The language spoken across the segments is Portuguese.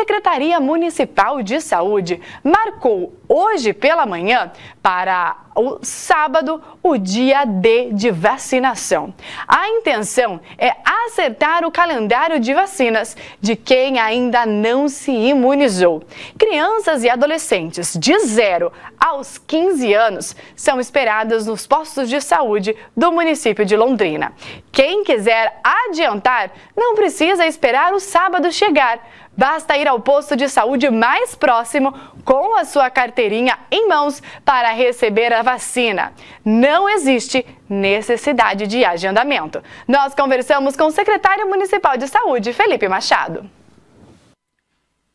Secretaria Municipal de Saúde marcou hoje pela manhã para o sábado o dia D de vacinação. A intenção é acertar o calendário de vacinas de quem ainda não se imunizou. Crianças e adolescentes de 0 aos 15 anos são esperadas nos postos de saúde do município de Londrina. Quem quiser adiantar não precisa esperar o sábado chegar Basta ir ao posto de saúde mais próximo com a sua carteirinha em mãos para receber a vacina. Não existe necessidade de agendamento. Nós conversamos com o secretário municipal de saúde, Felipe Machado.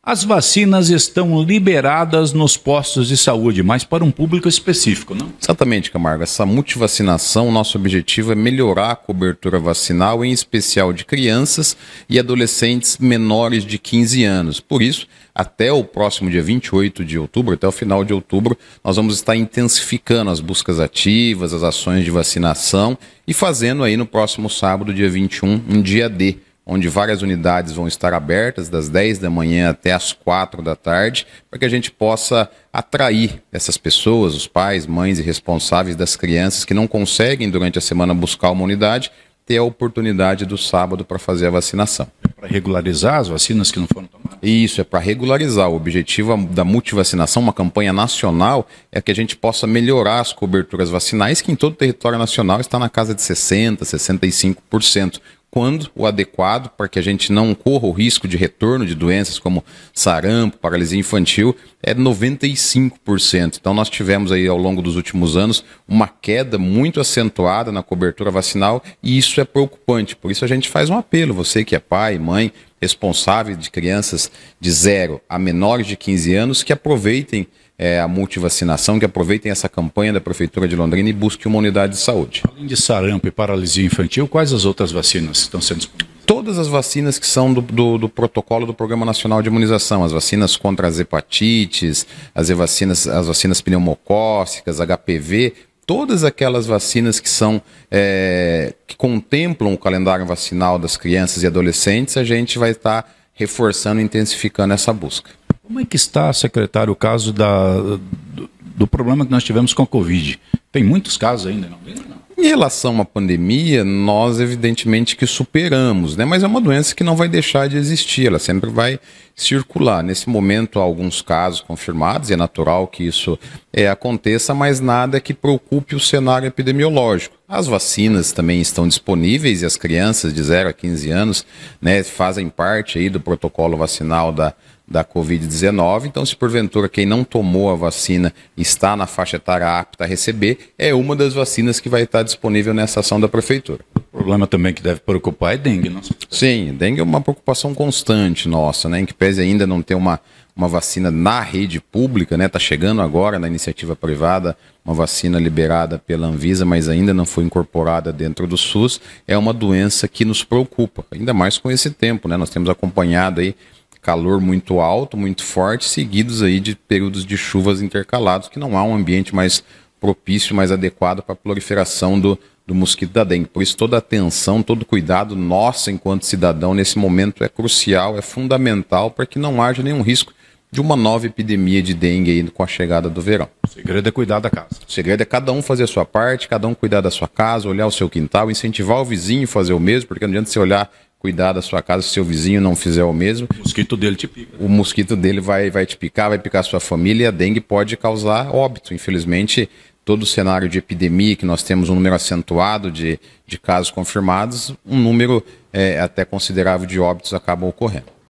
As vacinas estão liberadas nos postos de saúde, mas para um público específico, não? Exatamente, Camargo. Essa multivacinação, nosso objetivo é melhorar a cobertura vacinal, em especial de crianças e adolescentes menores de 15 anos. Por isso, até o próximo dia 28 de outubro, até o final de outubro, nós vamos estar intensificando as buscas ativas, as ações de vacinação e fazendo aí no próximo sábado, dia 21, um dia D onde várias unidades vão estar abertas das 10 da manhã até as 4 da tarde, para que a gente possa atrair essas pessoas, os pais, mães e responsáveis das crianças que não conseguem durante a semana buscar uma unidade, ter a oportunidade do sábado para fazer a vacinação. É para regularizar as vacinas que não foram tomadas? Isso, é para regularizar. O objetivo da multivacinação, uma campanha nacional, é que a gente possa melhorar as coberturas vacinais, que em todo o território nacional está na casa de 60%, 65% quando o adequado, para que a gente não corra o risco de retorno de doenças como sarampo, paralisia infantil, é 95%. Então nós tivemos aí ao longo dos últimos anos uma queda muito acentuada na cobertura vacinal e isso é preocupante. Por isso a gente faz um apelo, você que é pai, mãe, responsável de crianças de zero a menores de 15 anos que aproveitem é, a multivacinação, que aproveitem essa campanha da Prefeitura de Londrina e busquem uma unidade de saúde. Além de sarampo e paralisia infantil, quais as outras vacinas estão sendo Todas as vacinas que são do, do, do, protocolo do Programa Nacional de Imunização, as vacinas contra as hepatites, as vacinas, as vacinas pneumocócicas, HPV, todas aquelas vacinas que são é, que contemplam o calendário vacinal das crianças e adolescentes, a gente vai estar tá reforçando, intensificando essa busca. Como é que está, secretário, o caso da, do, do, problema que nós tivemos com a Covid? Tem muitos casos ainda, não? Não. Em relação à pandemia, nós evidentemente que superamos, né? mas é uma doença que não vai deixar de existir, ela sempre vai circular. Nesse momento, há alguns casos confirmados, e é natural que isso é, aconteça, mas nada que preocupe o cenário epidemiológico. As vacinas também estão disponíveis e as crianças de 0 a 15 anos né, fazem parte aí do protocolo vacinal da, da Covid-19. Então, se porventura quem não tomou a vacina está na faixa etária apta a receber, é uma das vacinas que vai estar disponível nessa ação da Prefeitura. O problema também que deve preocupar é dengue, não? Sim, dengue é uma preocupação constante nossa, né? Em que pese ainda não ter uma, uma vacina na rede pública, né? Está chegando agora na iniciativa privada uma vacina liberada pela Anvisa, mas ainda não foi incorporada dentro do SUS. É uma doença que nos preocupa, ainda mais com esse tempo, né? Nós temos acompanhado aí calor muito alto, muito forte, seguidos aí de períodos de chuvas intercalados, que não há um ambiente mais propício, mais adequado para a proliferação do, do mosquito da dengue. Por isso, toda atenção, todo cuidado nosso enquanto cidadão nesse momento é crucial, é fundamental para que não haja nenhum risco de uma nova epidemia de dengue aí com a chegada do verão. O segredo é cuidar da casa. O segredo é cada um fazer a sua parte, cada um cuidar da sua casa, olhar o seu quintal, incentivar o vizinho a fazer o mesmo, porque não adianta você olhar cuidar da sua casa, se seu vizinho não fizer o mesmo. O mosquito dele te pica. O mosquito dele vai, vai te picar, vai picar sua família e a dengue pode causar óbito. Infelizmente, todo o cenário de epidemia, que nós temos um número acentuado de, de casos confirmados, um número é, até considerável de óbitos acabam ocorrendo.